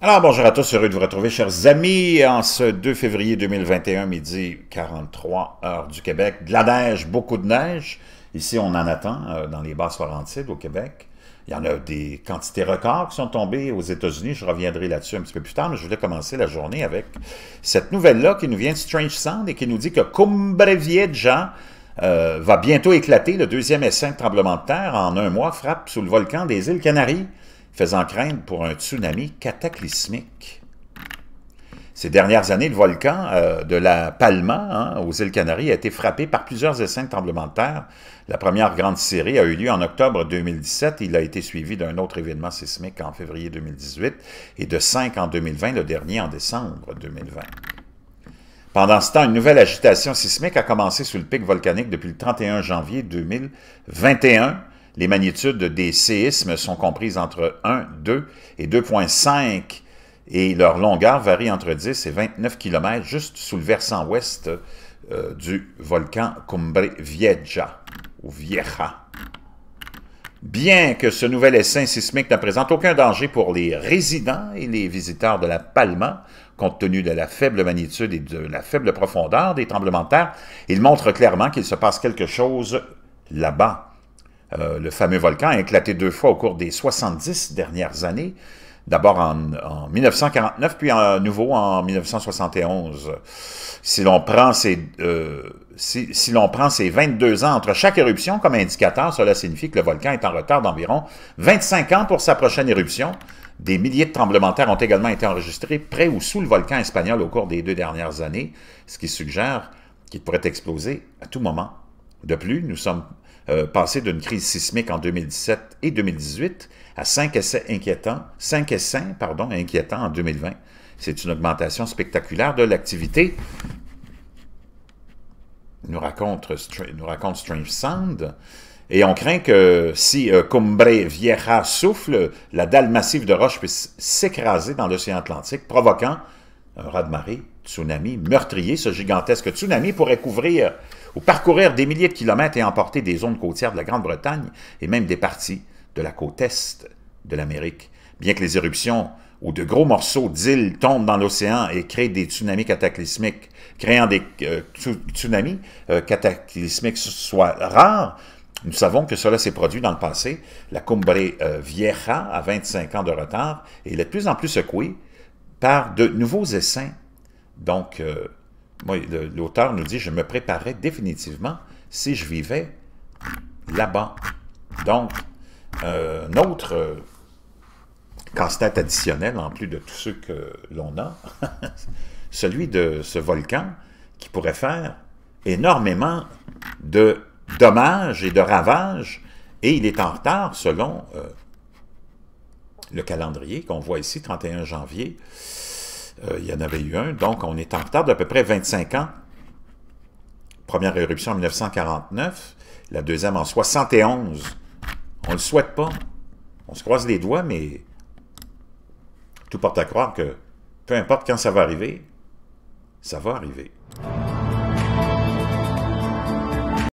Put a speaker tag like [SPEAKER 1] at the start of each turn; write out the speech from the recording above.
[SPEAKER 1] Alors, bonjour à tous, heureux de vous retrouver, chers amis, en ce 2 février 2021, midi 43, heures du Québec. De la neige, beaucoup de neige. Ici, on en attend euh, dans les basses florentides au Québec. Il y en a des quantités records qui sont tombées aux États-Unis. Je reviendrai là-dessus un petit peu plus tard, mais je voulais commencer la journée avec cette nouvelle-là qui nous vient de Strange Sound et qui nous dit que Cumbre Vieja euh, va bientôt éclater. Le deuxième essaim de tremblement de terre en un mois frappe sous le volcan des îles Canaries faisant craindre pour un tsunami cataclysmique. Ces dernières années, le volcan euh, de la Palma, hein, aux îles Canaries, a été frappé par plusieurs essais de tremblements de terre. La première grande série a eu lieu en octobre 2017. Il a été suivi d'un autre événement sismique en février 2018 et de cinq en 2020, le dernier en décembre 2020. Pendant ce temps, une nouvelle agitation sismique a commencé sous le pic volcanique depuis le 31 janvier 2021 les magnitudes des séismes sont comprises entre 1, 2 et 2,5 et leur longueur varie entre 10 et 29 km juste sous le versant ouest euh, du volcan Cumbre Vieja ou Vieja. Bien que ce nouvel essaim sismique ne présente aucun danger pour les résidents et les visiteurs de la Palma, compte tenu de la faible magnitude et de la faible profondeur des tremblements de terre, il montre clairement qu'il se passe quelque chose là-bas. Euh, le fameux volcan a éclaté deux fois au cours des 70 dernières années, d'abord en, 1949, puis à nouveau en 1971. Si l'on prend euh, si, si l'on prend ces 22 ans entre chaque éruption comme indicateur, cela signifie que le volcan est en retard d'environ 25 ans pour sa prochaine éruption. Des milliers de tremblements de terre ont également été enregistrés près ou sous le volcan espagnol au cours des deux dernières années, ce qui suggère qu'il pourrait exploser à tout moment de plus, nous sommes euh, passés d'une crise sismique en 2017 et 2018 à cinq essais inquiétants, essais, pardon, inquiétants en 2020. C'est une augmentation spectaculaire de l'activité. Nous raconte, nous raconte Strange Sound. Et on craint que si euh, Cumbre Vieja souffle, la dalle massive de roche puisse s'écraser dans l'océan Atlantique, provoquant un raz-de-marée, tsunami, meurtrier. Ce gigantesque tsunami pourrait couvrir ou parcourir des milliers de kilomètres et emporter des zones côtières de la Grande-Bretagne et même des parties de la côte est de l'Amérique. Bien que les éruptions ou de gros morceaux d'îles tombent dans l'océan et créent des tsunamis cataclysmiques, créant des euh, tsunamis euh, cataclysmiques soient rares, nous savons que cela s'est produit dans le passé. La Cumbre euh, Vieja à 25 ans de retard et est de plus en plus secouée par de nouveaux essaims. Donc, euh, l'auteur nous dit, je me préparais définitivement si je vivais là-bas. Donc, euh, un autre constat euh, casse additionnel, en plus de tous ceux que l'on a, celui de ce volcan qui pourrait faire énormément de dommages et de ravages, et il est en retard selon le calendrier qu'on voit ici, 31 janvier. Euh, il y en avait eu un, donc on est en retard d'à peu près 25 ans. Première éruption en 1949, la deuxième en 71. On ne le souhaite pas. On se croise les doigts, mais tout porte à croire que peu importe quand ça va arriver, ça va arriver.